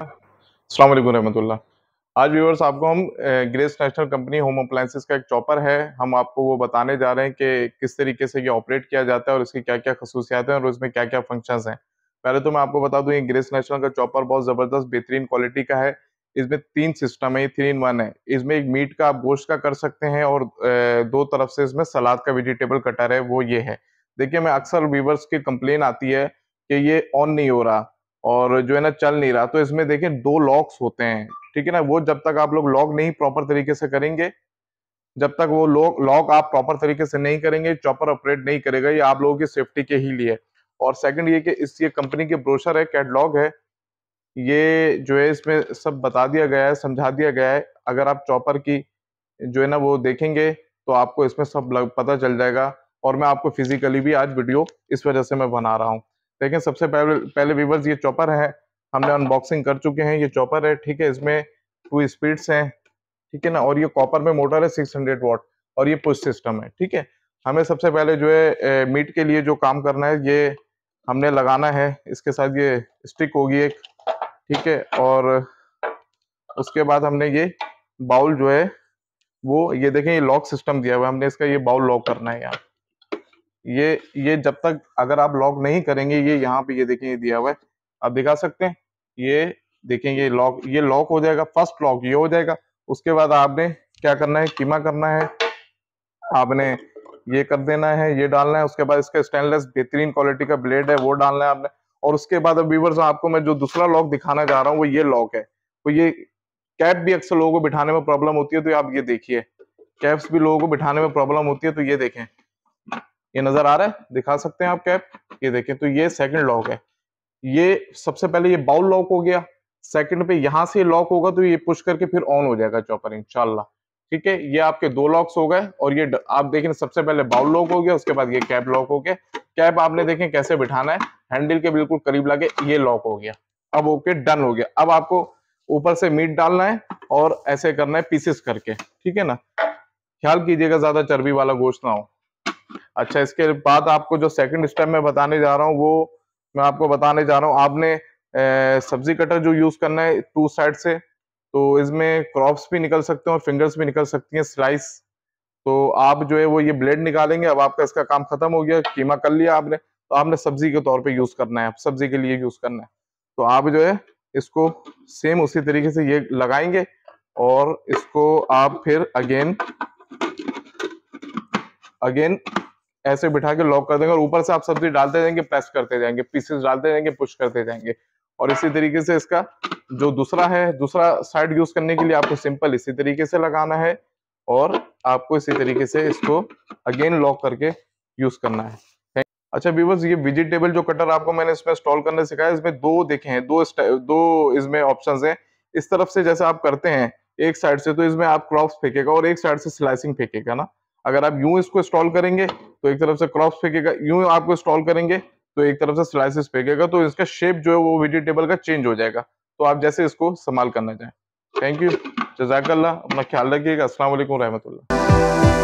अल्लाम रहमतुल्ला आज व्यूवर्स आपको हम Grace National company home appliances का एक चॉपर है हम आपको वो बताने जा रहे हैं कि किस तरीके से ये ऑपरेट किया जाता है और इसकी क्या क्या खसूसियात हैं और इसमें क्या क्या फंक्शंस हैं पहले तो मैं आपको बता दूं ये ग्रेस नेशनल का चॉपर बहुत ज़बरदस्त बेहतरीन क्वालिटी का है इसमें तीन सिस्टम है ये थ्री इन वन है इसमें एक मीट का आप गोश्त का कर सकते हैं और दो तरफ से इसमें सलाद का वेजिटेबल कटर है वो ये है देखिए मैं अक्सर व्यूवर्स की कंप्लेन आती है कि ये ऑन नहीं हो रहा और जो है ना चल नहीं रहा तो इसमें देखें दो लॉक्स होते हैं ठीक है ना वो जब तक आप लोग लॉक नहीं प्रॉपर तरीके से करेंगे जब तक वो लॉक लॉक आप प्रॉपर तरीके से नहीं करेंगे चॉपर ऑपरेट नहीं करेगा ये आप लोगों की सेफ्टी के ही लिए और सेकंड ये कि इस ये कंपनी के ब्रोशर है कैटलॉग है ये जो है इसमें सब बता दिया गया है समझा दिया गया है अगर आप चॉपर की जो है ना वो देखेंगे तो आपको इसमें सब पता चल जाएगा और मैं आपको फिजिकली भी आज वीडियो इस वजह से मैं बना रहा हूँ देखें सबसे पहले पहले वीवर्स ये चॉपर है हमने अनबॉक्सिंग कर चुके हैं ये चॉपर है ठीक है इसमें टू स्पीड्स हैं ठीक है ना और ये कॉपर में मोटर है 600 वॉट और ये पुश सिस्टम है ठीक है हमें सबसे पहले जो है मीट के लिए जो काम करना है ये हमने लगाना है इसके साथ ये स्टिक होगी एक ठीक है और उसके बाद हमने ये बाउल जो है वो ये देखें ये लॉक सिस्टम दिया हुआ है हमने इसका ये बाउल लॉक करना है यहाँ ये ये जब तक अगर आप लॉक नहीं करेंगे ये यहाँ पे ये देखें ये दिया हुआ है आप दिखा सकते हैं ये देखें ये लॉक ये लॉक हो जाएगा फर्स्ट लॉक ये हो जाएगा उसके बाद आपने क्या करना है कीमा करना है आपने ये कर देना है ये डालना है उसके बाद इसका स्टेनलेस बेहतरीन क्वालिटी का ब्लेड है वो डालना है आपने और उसके बाद अब व्यूवर्स आपको मैं जो दूसरा लॉक दिखाना चाह रहा हूँ वो ये लॉक है तो ये कैप भी अक्सर लोगों को बिठाने में प्रॉब्लम होती है तो आप ये देखिए कैप्स भी लोगों को बिठाने में प्रॉब्लम होती है तो ये देखें ये नजर आ रहा है दिखा सकते हैं आप कैप ये देखें तो ये सेकंड लॉक है ये सबसे पहले ये बाउल लॉक हो गया सेकंड पे यहाँ से लॉक होगा तो ये पुश करके फिर ऑन हो जाएगा चॉपर इनशाला ठीक है ये आपके दो लॉक्स हो गए और ये आप देखें सबसे पहले बाउल लॉक हो गया उसके बाद ये कैप लॉक हो गया कैप आपने देखें कैसे बिठाना है हैंडल के बिल्कुल करीब लगे ये लॉक हो गया अब ओके डन हो गया अब आपको ऊपर से मीट डालना है और ऐसे करना है पीसेस करके ठीक है ना ख्याल कीजिएगा ज्यादा चर्बी वाला गोश्त ना हो अच्छा इसके बाद आपको जो सेकंड स्टेप मैं बताने जा रहा हूँ वो मैं आपको बताने जा रहा हूँ आपने सब्जी कटर जो यूज़ करना है टू साइड से तो इसमें क्रॉप्स भी निकल सकते हैं और फिंगर्स भी निकल सकती हैं स्लाइस तो आप जो है वो ये ब्लेड निकालेंगे अब आपका इसका काम खत्म हो गया कीमा कर लिया आपने तो आपने सब्जी के तौर पे यूज़ करना है सब्जी के लिए यूज़ करना है तो आप जो है इसको सेम उसी तरीके से ये लगाएंगे और इसको आप फिर अगेन अगेन ऐसे बिठा के लॉक कर देंगे और ऊपर से आप सब्जी डालते जाएंगे प्रेस करते जाएंगे पीसेस डालते जाएंगे पुश करते जाएंगे और इसी तरीके से इसका जो दूसरा है दूसरा साइड यूज करने के लिए आपको सिंपल इसी तरीके से लगाना है और आपको इसी तरीके से इसको अगेन लॉक करके यूज करना है अच्छा व्यूवर्स ये विजिटेबल जो कटर आपको मैंने इसमें इंस्टॉल करने सिखाया इसमें दो देखे हैं दो दो इसमें ऑप्शंस हैं इस तरफ से जैसे आप करते हैं एक साइड से तो इसमें आप क्रॉप्स फेंकेगा और एक साइड से स्लाइसिंग फेंकेगा ना अगर आप यूं इसको इंस्टॉल करेंगे तो एक तरफ से क्रॉप्स फेंकेगा यूं आपको इंस्टॉल करेंगे तो एक तरफ से स्लाइसिस फेंकेगा तो इसका शेप जो है वो वेजिटेबल का चेंज हो जाएगा तो आप जैसे इसको संभाल करना चाहें थैंक यू जजाकल्ला अपना ख्याल रखिएगा असल वरहमल